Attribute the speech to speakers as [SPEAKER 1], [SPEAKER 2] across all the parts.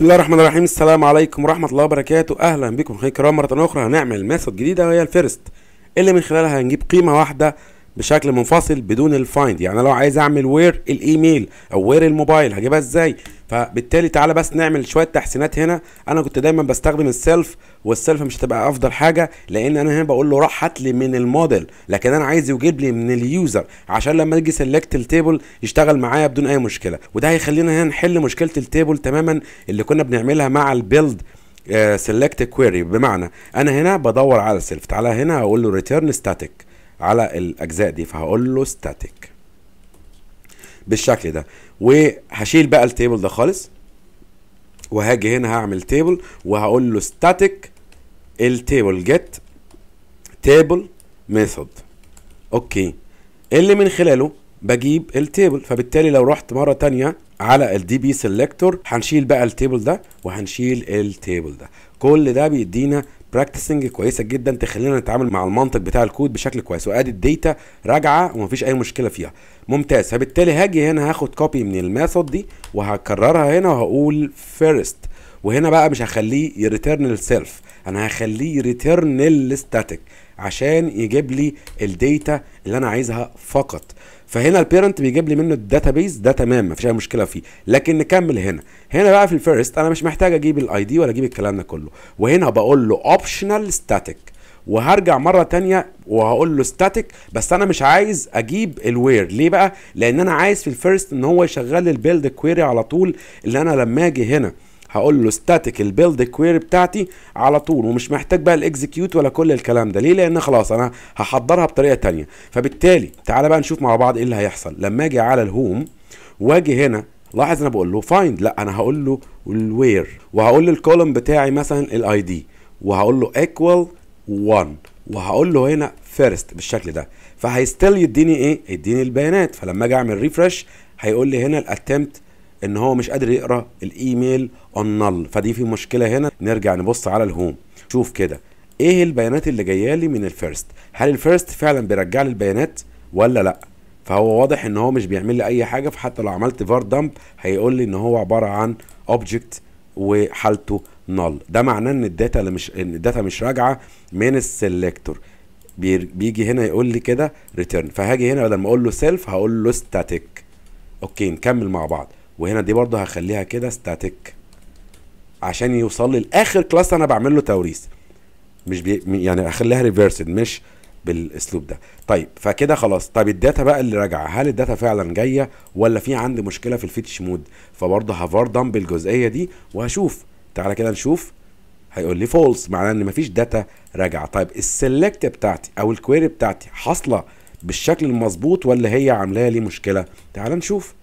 [SPEAKER 1] بسم الله الرحمن الرحيم السلام عليكم ورحمة الله وبركاته أهلا بكم خير كرام مرة أخرى هنعمل ميثود جديدة وهي الفيرست اللي من خلالها هنجيب قيمة واحدة بشكل منفصل بدون الفايند يعني لو عايز اعمل وير الايميل او وير الموبايل هجيبها ازاي فبالتالي تعالى بس نعمل شويه تحسينات هنا انا كنت دايما بستخدم السيلف والسيلف مش هتبقى افضل حاجه لان انا هنا بقول له روح هات لي من الموديل لكن انا عايز يجيب لي من اليوزر عشان لما اجي سيلكت التيبل يشتغل معايا بدون اي مشكله وده هيخلينا هنا نحل مشكله التيبل تماما اللي كنا بنعملها مع البيلد سيلكت كويري بمعنى انا هنا بدور على السيلف تعالى هنا اقول له ريتيرن ستاتيك على الاجزاء دي فهقول له static بالشكل ده وهشيل بقى التيبل ده خالص وهاجي هنا هعمل تيبل وهقول له static التيبل جيت تيبل ميثود اوكي اللي من خلاله بجيب التيبل فبالتالي لو رحت مره تانية على الدي بي سيلكتور هنشيل بقى التيبل ده وهنشيل التيبل ده كل ده بيدينا براكتسنج كويسه جدا تخلينا نتعامل مع المنطق بتاع الكود بشكل كويس وادي الداتا راجعه ومفيش اي مشكله فيها ممتاز فبالتالي هاجي هنا هاخد كوبي من الميثود دي وهكررها هنا وهقول فيرست وهنا بقى مش هخليه يريتيرن للسيلف انا هخليه ريتيرن للستاتيك عشان يجيب لي الداتا اللي انا عايزها فقط فهنا البيرنت بيجيب لي منه الداتابيز ده تمام مفيش اي مشكله فيه لكن نكمل هنا هنا بقى في الفيرست انا مش محتاج اجيب الاي دي ولا اجيب الكلام ده كله وهنا بقول له اوبشنال ستاتيك وهرجع مره تانية وهقول له ستاتيك بس انا مش عايز اجيب الوير ليه بقى لان انا عايز في الفيرست ان هو يشغل البيلد كويري على طول اللي انا لما اجي هنا هقول له ستاتيك البيلد كويري بتاعتي على طول ومش محتاج بقى الاكزكيوت ولا كل الكلام ده ليه لان خلاص انا هحضرها بطريقه ثانيه فبالتالي تعالى بقى نشوف مع بعض ايه اللي هيحصل لما اجي على الهوم واجي هنا لاحظ انا بقول له فايند لا انا هقول له الوير وهقول له الكولوم بتاعي مثلا الاي دي وهقول له ايكوال 1 وهقول له هنا فيرست بالشكل ده فهيستيل يديني ايه؟ يديني البيانات فلما اجي اعمل ريفرش هيقول لي هنا الاتمت ان هو مش قادر يقرا الايميل اون نل فدي في مشكله هنا نرجع نبص على الهوم شوف كده ايه البيانات اللي جايه لي من الفيرست هل الفيرست فعلا بيرجع لي البيانات ولا لا فهو واضح ان هو مش بيعمل لي اي حاجه فحتى لو عملت فار دمب هيقول لي ان هو عباره عن اوبجكت وحالته نل ده معناه ان الداتا اللي مش ان الداتا مش راجعه من السلكتور بيجي هنا يقول لي كده ريتيرن فهاجي هنا بدل ما اقول له سيلف هقول له ستاتيك اوكي نكمل مع بعض وهنا دي برضه هخليها كده ستاتيك عشان يوصل لي لاخر كلاس انا بعمل له توريث مش بي يعني اخليها ريفرسد مش بالاسلوب ده طيب فكده خلاص طب الداتا بقى اللي راجعه هل الداتا فعلا جايه ولا في عندي مشكله في الفيتش مود فبرضه هفردم بالجزئيه دي وهشوف تعالى كده نشوف هيقول لي فولس معناه ان مفيش داتا راجعه طيب السلكت بتاعتي او الكويري بتاعتي حاصله بالشكل المظبوط ولا هي عامله لي مشكله تعالى نشوف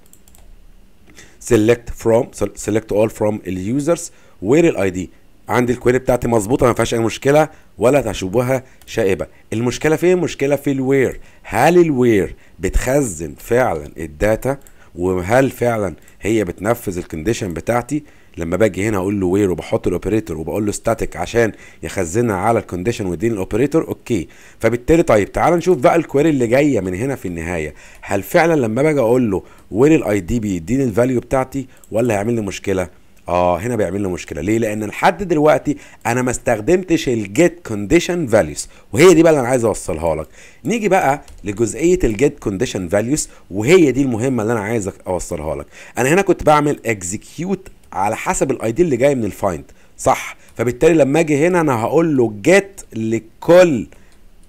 [SPEAKER 1] select فروم سيلكت all from اليوزرز وير الاي دي عندي الكويري بتاعتي مظبوطه ما فيهاش اي مشكله ولا تشوبها شائبه المشكله فين المشكله في الوير هل الوير بتخزن فعلا الداتا وهل فعلا هي بتنفذ الكونديشن بتاعتي لما باجي هنا اقول له وير وبحط الاوبريتور وبقول له ستاتيك عشان يخزنها على الكونديشن ويديني الاوبريتور اوكي فبالتالي طيب تعال نشوف بقى الكويري اللي جايه من هنا في النهايه هل فعلا لما باجي اقول له وير الاي دي بيديني الفاليو بتاعتي ولا هيعمل لي مشكله اه هنا بيعمل لي مشكله ليه لان لحد دلوقتي انا ما استخدمتش الجيت كونديشن فاليوز وهي دي بقى اللي انا عايز اوصلها لك نيجي بقى لجزئيه الجيت كونديشن فاليوز وهي دي المهمه اللي انا عايز اوصلها لك انا هنا كنت بعمل اكزكيوت على حسب الاي دي اللي جاي من الفايند صح فبالتالي لما اجي هنا انا هقول له جيت لكل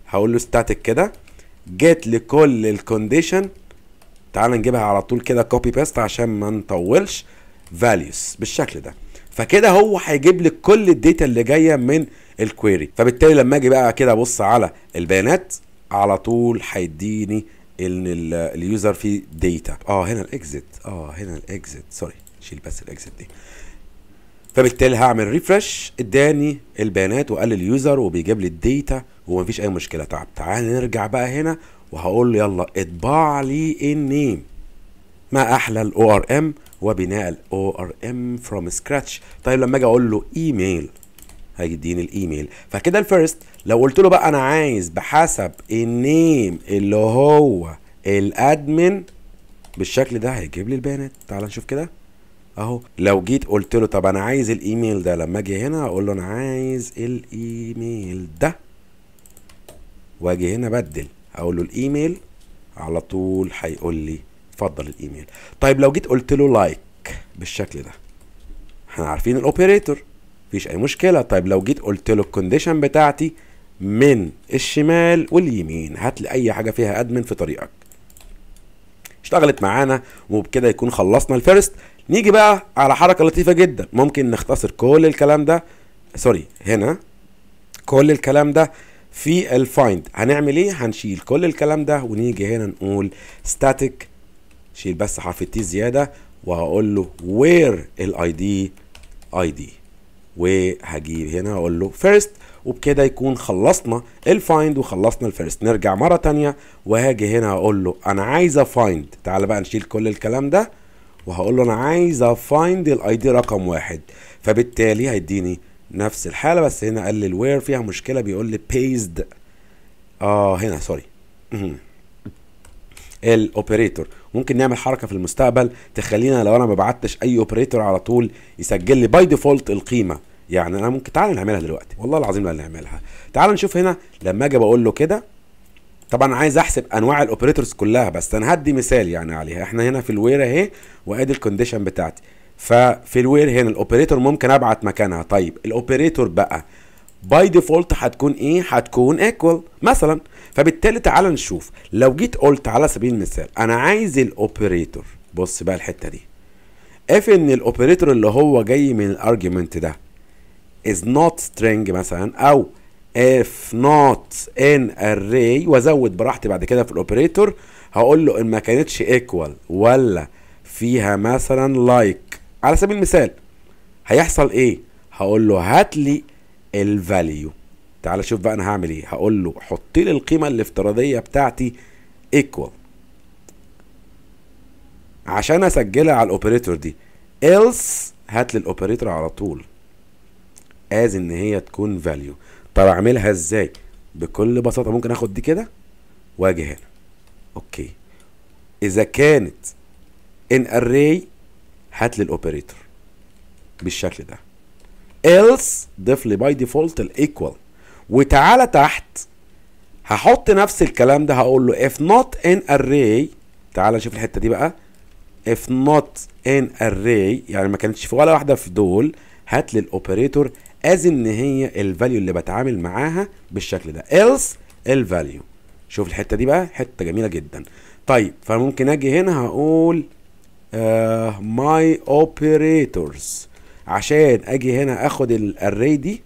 [SPEAKER 1] هقول له ستاتيك كده جيت لكل الكونديشن تعال نجيبها على طول كده كوبي بيست عشان ما نطولش فاليوز بالشكل ده فكده هو هيجيب لك كل الداتا اللي جايه من الكويري فبالتالي لما اجي بقى كده ابص على البيانات على طول هيديني ان اليوزر فيه داتا اه هنا الاكزيت اه هنا الاكزيت سوري شيل بس الاكسيت دي فبالتالي هعمل ريفرش اداني البيانات وقال لي اليوزر وبيجيب لي الديتا ومفيش اي مشكله طب تعال نرجع بقى هنا وهقول له يلا اطبع لي النيم ما احلى الاو ار ام وبناء الاو ار ام فروم سكراتش طيب لما اجي اقول له ايميل هيديني الايميل فكده الفيرست لو قلت له بقى انا عايز بحسب النيم اللي هو الادمن بالشكل ده هيجيب لي البيانات تعال نشوف كده اهو لو جيت قلت له طب انا عايز الايميل ده لما اجي هنا اقول له انا عايز الايميل ده واجي هنا بدل اقول له الايميل على طول هيقول لي اتفضل الايميل طيب لو جيت قلت له لايك بالشكل ده احنا عارفين الاوبريتور مفيش اي مشكله طيب لو جيت قلت له الكونديشن بتاعتي من الشمال واليمين هات لي اي حاجه فيها ادمن في طريقك اشتغلت معانا وبكده يكون خلصنا الفيرست نيجي بقى على حركه لطيفه جدا ممكن نختصر كل الكلام ده سوري هنا كل الكلام ده في الفايند هنعمل ايه هنشيل كل الكلام ده ونيجي هنا نقول ستاتيك شيل بس حرف التي زياده وهقول له وير الاي دي اي دي وهجيب هنا اقول له فيرست وبكده يكون خلصنا الفايند وخلصنا الفيرست نرجع مره تانية وهاجي هنا هقول له انا عايز افايند تعالى بقى نشيل كل الكلام ده وهقول له انا عايز افايند الاي دي رقم واحد فبالتالي هيديني نفس الحاله بس هنا قال لي الوير فيها مشكله بيقول لي بيزد اه هنا سوري الاوبريتور ممكن نعمل حركه في المستقبل تخلينا لو انا ما بعتش اي اوبريتور على طول يسجل لي باي ديفولت القيمه يعني انا ممكن تعالى نعملها دلوقتي والله العظيم لا نعملها تعالى نشوف هنا لما اجي بقول له كده طبعا عايز احسب انواع الاوبريتورز كلها بس انا هدي مثال يعني عليها احنا هنا في الوير اهي وادي الكونديشن بتاعتي ففي الوير هنا الاوبريتور ممكن ابعت مكانها طيب الاوبريتور بقى باي ديفولت هتكون ايه هتكون ايكوال مثلا فبالتالي تعالى نشوف لو جيت قلت على سبيل المثال انا عايز الاوبريتور بص بقى الحته دي اف ان الاوبريتور اللي هو جاي من الارجيومنت ده is not string مثلا او if not in array وازود براحتي بعد كده في الاوبريتور هقول له ان ما كانتش equal ولا فيها مثلا like على سبيل المثال هيحصل ايه هقول له هات لي الفاليو تعال شوف بقى انا هعمل ايه هقول له حط لي القيمه الافتراضيه بتاعتي equal عشان اسجلها على الاوبريتور دي else هات لي الاوبريتور على طول از ان هي تكون فاليو طب اعملها ازاي بكل بساطه ممكن اخد دي كده واجي هنا اوكي اذا كانت ان اري هات لي الاوبريتور بالشكل ده else ضيف لي باي ديفولت الايكوال وتعالى تحت هحط نفس الكلام ده هقول له if not in array تعالى نشوف الحته دي بقى if not in array يعني ما كانتش في ولا واحده في دول هات لي الاوبريتور از ان هي الفاليو اللي بتعامل معاها بالشكل ده ايلس الفاليو شوف الحته دي بقى حته جميله جدا طيب فممكن اجي هنا هقول ماي uh, اوبريتورز عشان اجي هنا اخد الاري دي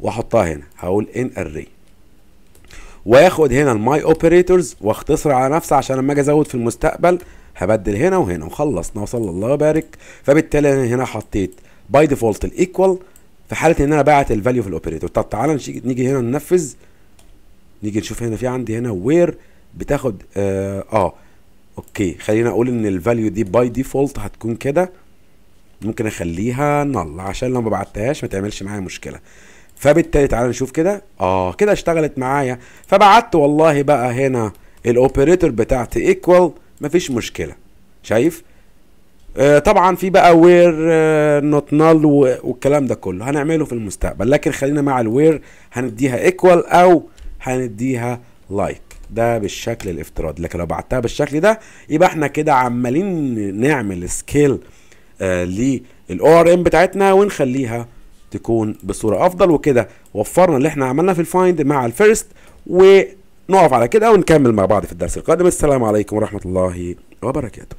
[SPEAKER 1] واحطها هنا هقول ان اري واخد هنا الماي اوبريتورز واختصر على نفسي عشان لما اجي ازود في المستقبل هبدل هنا وهنا وخلصنا وصلى الله وبارك فبالتالي انا هنا حطيت باي ديفولت الايكوال في حاله ان انا بعت الفاليو في الاوبريتور طب تعالى نيجي هنا ننفذ نيجي نشوف هنا في عندي هنا وير بتاخد اه, آه. اوكي خلينا اقول ان الفاليو دي باي ديفولت هتكون كده ممكن اخليها نل عشان لو ما بعتهاش ما تعملش معايا مشكله فبالتالي تعالى نشوف كده اه كده اشتغلت معايا فبعت والله بقى هنا الاوبريتور بتاعت ايكوال مفيش مشكله شايف آه، طبعا في بقى وير نوت نال والكلام ده كله هنعمله في المستقبل لكن خلينا مع الوير هنديها ايكوال او هنديها لايك like. ده بالشكل الافتراضي لكن لو بعتها بالشكل ده يبقى احنا كده عمالين نعمل سكيل آه للاو ار ام بتاعتنا ونخليها تكون بصوره افضل وكده وفرنا اللي احنا عملنا في الفايند مع الفيرست ونقف على كده ونكمل مع بعض في الدرس القادم السلام عليكم ورحمه الله وبركاته